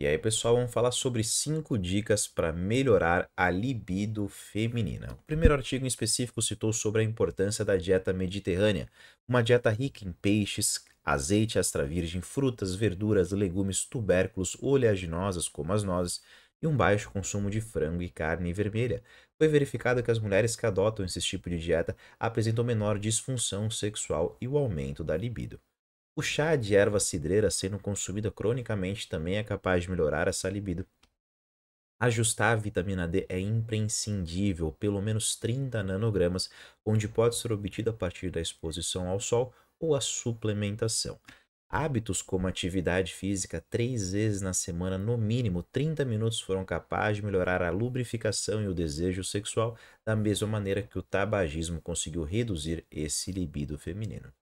E aí, pessoal, vamos falar sobre 5 dicas para melhorar a libido feminina. O primeiro artigo em específico citou sobre a importância da dieta mediterrânea, uma dieta rica em peixes, azeite extra virgem, frutas, verduras, legumes, tubérculos, oleaginosas como as nozes e um baixo consumo de frango e carne vermelha. Foi verificado que as mulheres que adotam esse tipo de dieta apresentam menor disfunção sexual e o aumento da libido. O chá de erva cidreira sendo consumida cronicamente também é capaz de melhorar essa libido. Ajustar a vitamina D é imprescindível, pelo menos 30 nanogramas, onde pode ser obtido a partir da exposição ao sol ou a suplementação. Hábitos como atividade física três vezes na semana, no mínimo 30 minutos, foram capazes de melhorar a lubrificação e o desejo sexual, da mesma maneira que o tabagismo conseguiu reduzir esse libido feminino.